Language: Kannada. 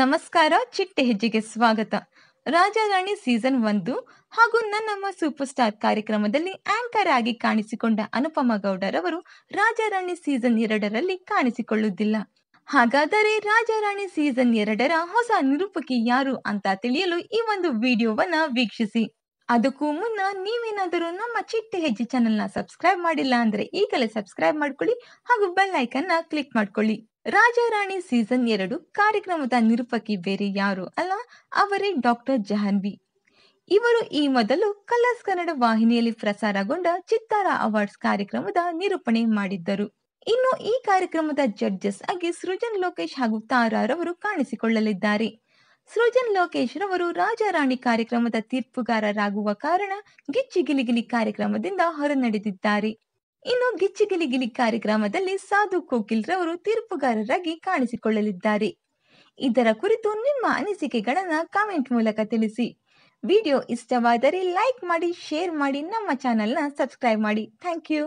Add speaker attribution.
Speaker 1: ನಮಸ್ಕಾರ ಚಿಟ್ಟೆ ಹೆಜ್ಜೆಗೆ ಸ್ವಾಗತ ರಾಜಾರಾಣಿ ಸೀಸನ್ ಒಂದು ಹಾಗೂ ನನ್ನಮ್ಮ ಸೂಪರ್ ಸ್ಟಾರ್ ಕಾರ್ಯಕ್ರಮದಲ್ಲಿ ಆಂಕರ್ ಆಗಿ ಕಾಣಿಸಿಕೊಂಡ ಅನುಪಮ ಗೌಡರವರು ರಾಜಾರಾಣಿ ಸೀಸನ್ ಎರಡರಲ್ಲಿ ಕಾಣಿಸಿಕೊಳ್ಳುವುದಿಲ್ಲ ಹಾಗಾದರೆ ರಾಜಾರಾಣಿ ಸೀಸನ್ ಎರಡರ ಹೊಸ ನಿರೂಪಕಿ ಯಾರು ಅಂತ ತಿಳಿಯಲು ಈ ಒಂದು ವಿಡಿಯೋವನ್ನ ವೀಕ್ಷಿಸಿ ಅದಕ್ಕೂ ಮುನ್ನ ನೀವೇನಾದರೂ ನಮ್ಮ ಚಿಟ್ಟೆ ಹೆಜ್ಜೆ ಚಾನೆಲ್ನ ಸಬ್ಸ್ಕ್ರೈಬ್ ಮಾಡಿಲ್ಲ ಅಂದ್ರೆ ಈಗಲೇ ಸಬ್ಸ್ಕ್ರೈಬ್ ಮಾಡ್ಕೊಳ್ಳಿ ಹಾಗೂ ಬೆಲ್ ಐಕನ್ನ ಕ್ಲಿಕ್ ಮಾಡ್ಕೊಳ್ಳಿ ರಾಜಾರಾಣಿ ಸೀಸನ್ ಎರಡು ಕಾರ್ಯಕ್ರಮದ ನಿರೂಪಕಿ ಬೇರೆ ಯಾರು ಅಲ್ಲ ಅವರೇ ಡಾಕ್ಟರ್ ಜಹಾನ್ವಿ ಇವರು ಈ ಮೊದಲು ಕಲರ್ಸ್ ಕನ್ನಡ ವಾಹಿನಿಯಲ್ಲಿ ಪ್ರಸಾರಗೊಂಡ ಚಿತ್ತಾರ ಅವಾರ್ಡ್ಸ್ ಕಾರ್ಯಕ್ರಮದ ನಿರೂಪಣೆ ಮಾಡಿದ್ದರು ಇನ್ನು ಈ ಕಾರ್ಯಕ್ರಮದ ಜಡ್ಜಸ್ ಆಗಿ ಸೃಜನ್ ಲೋಕೇಶ್ ಹಾಗೂ ತಾರಾರವರು ಕಾಣಿಸಿಕೊಳ್ಳಲಿದ್ದಾರೆ ಸೃಜನ್ ಲೋಕೇಶ್ ರವರು ರಾಜಾರಾಣಿ ಕಾರ್ಯಕ್ರಮದ ತೀರ್ಪುಗಾರರಾಗುವ ಕಾರಣ ಗಿಚ್ಚಿಗಿಲಿಗಿಲಿ ಕಾರ್ಯಕ್ರಮದಿಂದ ಹೊರನಡೆದಿದ್ದಾರೆ ಇನ್ನು ಗಿಚ್ಚಿಗಿಲಿಗಿಲಿ ಕಾರ್ಯಕ್ರಮದಲ್ಲಿ ಸಾಧು ಕೋಕಿಲ್ ರವರು ತೀರ್ಪುಗಾರರಾಗಿ ಕಾಣಿಸಿಕೊಳ್ಳಲಿದ್ದಾರೆ ಇದರ ಕುರಿತು ನಿಮ್ಮ ಅನಿಸಿಕೆಗಳನ್ನು ಕಾಮೆಂಟ್ ಮೂಲಕ ತಿಳಿಸಿ ವಿಡಿಯೋ ಇಷ್ಟವಾದರೆ ಲೈಕ್ ಮಾಡಿ ಶೇರ್ ಮಾಡಿ ನಮ್ಮ ಚಾನೆಲ್ನ ಸಬ್ಸ್ಕ್ರೈಬ್ ಮಾಡಿ ಥ್ಯಾಂಕ್ ಯು